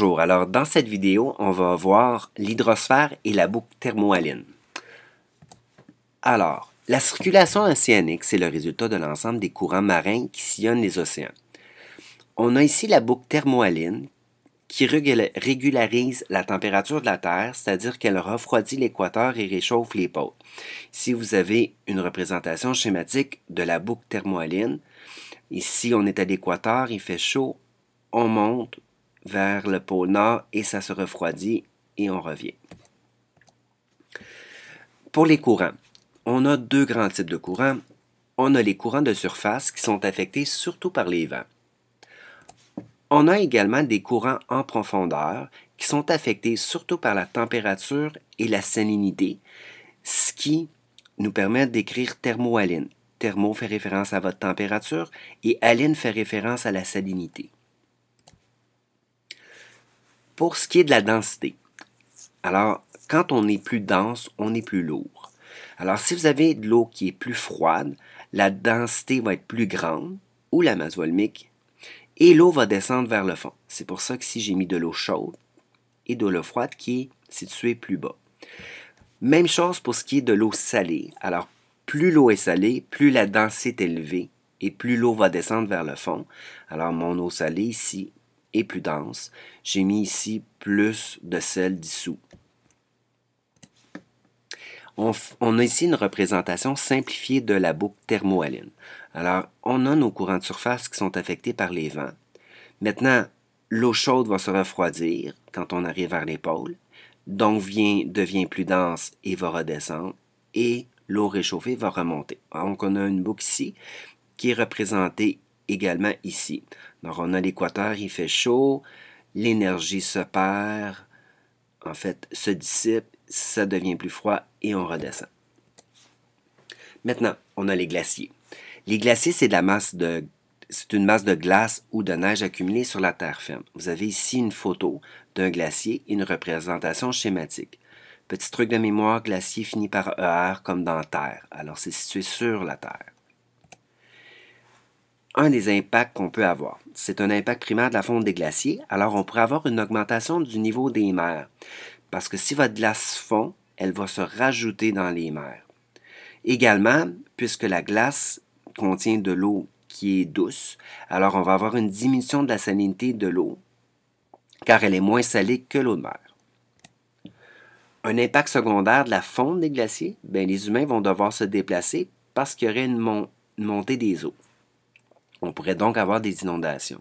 Bonjour, alors dans cette vidéo, on va voir l'hydrosphère et la boucle thermohaline. Alors, la circulation océanique, c'est le résultat de l'ensemble des courants marins qui sillonnent les océans. On a ici la boucle thermohaline qui régularise la température de la Terre, c'est-à-dire qu'elle refroidit l'équateur et réchauffe les pôles. Si vous avez une représentation schématique de la boucle thermohaline. Ici, on est à l'équateur, il fait chaud, on monte, vers le pôle Nord et ça se refroidit et on revient. Pour les courants, on a deux grands types de courants. On a les courants de surface qui sont affectés surtout par les vents. On a également des courants en profondeur qui sont affectés surtout par la température et la salinité, ce qui nous permet d'écrire thermohaline. Thermo fait référence à votre température et aline fait référence à la salinité. Pour ce qui est de la densité, alors quand on est plus dense, on est plus lourd. Alors si vous avez de l'eau qui est plus froide, la densité va être plus grande, ou la masse volumique, et l'eau va descendre vers le fond. C'est pour ça que si j'ai mis de l'eau chaude et de l'eau froide qui est située plus bas. Même chose pour ce qui est de l'eau salée. Alors plus l'eau est salée, plus la densité est élevée et plus l'eau va descendre vers le fond. Alors mon eau salée ici et plus dense. J'ai mis ici plus de sel dissous. On, a ici une représentation simplifiée de la boucle thermohaline. Alors, on a nos courants de surface qui sont affectés par les vents. Maintenant, l'eau chaude va se refroidir quand on arrive vers l'épaule, pôles, donc vient, devient plus dense et va redescendre, et l'eau réchauffée va remonter. Donc, on a une boucle ici qui est représentée également ici. Donc on a l'équateur, il fait chaud, l'énergie se perd, en fait se dissipe, ça devient plus froid et on redescend. Maintenant, on a les glaciers. Les glaciers, c'est de la masse de c'est une masse de glace ou de neige accumulée sur la terre ferme. Vous avez ici une photo d'un glacier et une représentation schématique. Petit truc de mémoire, glacier finit par ER comme dans Terre, alors c'est situé sur la Terre un des impacts qu'on peut avoir. C'est un impact primaire de la fonte des glaciers, alors on pourrait avoir une augmentation du niveau des mers, parce que si votre glace fond, elle va se rajouter dans les mers. Également, puisque la glace contient de l'eau qui est douce, alors on va avoir une diminution de la salinité de l'eau, car elle est moins salée que l'eau de mer. Un impact secondaire de la fonte des glaciers, ben les humains vont devoir se déplacer parce qu'il y aurait une montée des eaux. On pourrait donc avoir des inondations.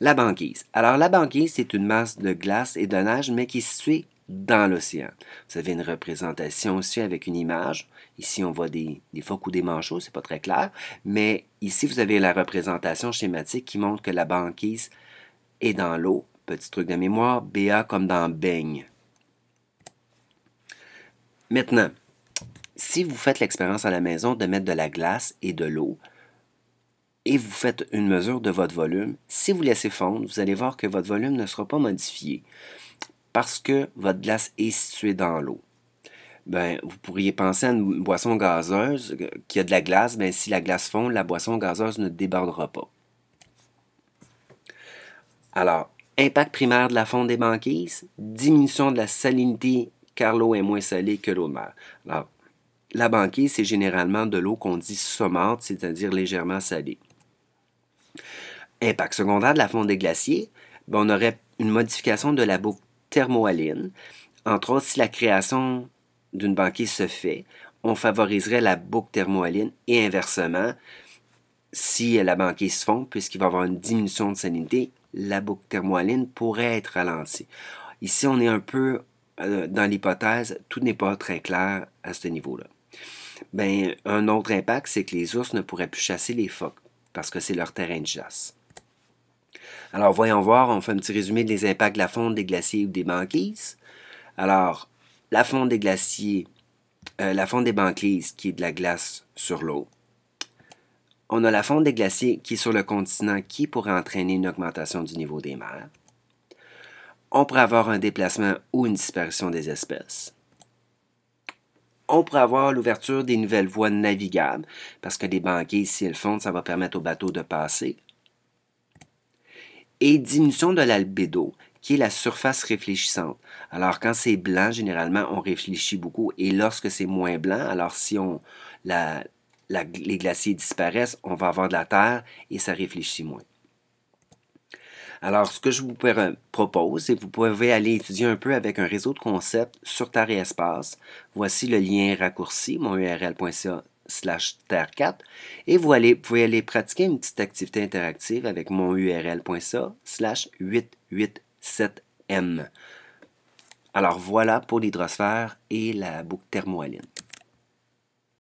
La banquise. Alors la banquise, c'est une masse de glace et de neige, mais qui est située dans l'océan. Vous avez une représentation aussi avec une image. Ici, on voit des, des phoques ou des manchots, c'est pas très clair. Mais ici, vous avez la représentation schématique qui montre que la banquise est dans l'eau. Petit truc de mémoire, BA comme dans baigne. Maintenant, si vous faites l'expérience à la maison de mettre de la glace et de l'eau, et vous faites une mesure de votre volume. Si vous laissez fondre, vous allez voir que votre volume ne sera pas modifié parce que votre glace est située dans l'eau. Ben, vous pourriez penser à une boisson gazeuse qui a de la glace. mais ben, si la glace fond, la boisson gazeuse ne débordera pas. Alors, impact primaire de la fonte des banquises, diminution de la salinité car l'eau est moins salée que l'eau de mer. Alors, la banquise, c'est généralement de l'eau qu'on dit sommante, c'est-à-dire légèrement salée. Impact secondaire de la fonte des glaciers, ben, on aurait une modification de la boucle thermohaline. Entre autres, si la création d'une banquise se fait, on favoriserait la boucle thermohaline et inversement, si la banquise se fond, puisqu'il va y avoir une diminution de salinité, la boucle thermohaline pourrait être ralentie. Ici, on est un peu euh, dans l'hypothèse, tout n'est pas très clair à ce niveau-là. Ben, un autre impact, c'est que les ours ne pourraient plus chasser les phoques parce que c'est leur terrain de chasse. Alors, voyons voir, on fait un petit résumé des impacts de la fonte des glaciers ou des banquises. Alors, la fonte des glaciers, euh, la fonte des banquises, qui est de la glace sur l'eau. On a la fonte des glaciers qui est sur le continent, qui pourrait entraîner une augmentation du niveau des mers. On pourrait avoir un déplacement ou une disparition des espèces on pourrait avoir l'ouverture des nouvelles voies navigables, parce que les banquises, si elles fondent, ça va permettre aux bateaux de passer et diminution de l'albédo, qui est la surface réfléchissante. Alors quand c'est blanc, généralement, on réfléchit beaucoup, et lorsque c'est moins blanc, alors si on, les glaciers disparaissent, on va avoir de la terre et ça réfléchit moins. Alors, ce que je vous propose, c'est que vous pouvez aller étudier un peu avec un réseau de concepts sur Terre et Espace. Voici le lien raccourci, mon monurl.ca slash terre4 et vous, pouvez aller pratiquer une petite activité interactive avec mon url.sa slash 887m. Alors voilà pour l'hydrosphère et la boucle thermohaline.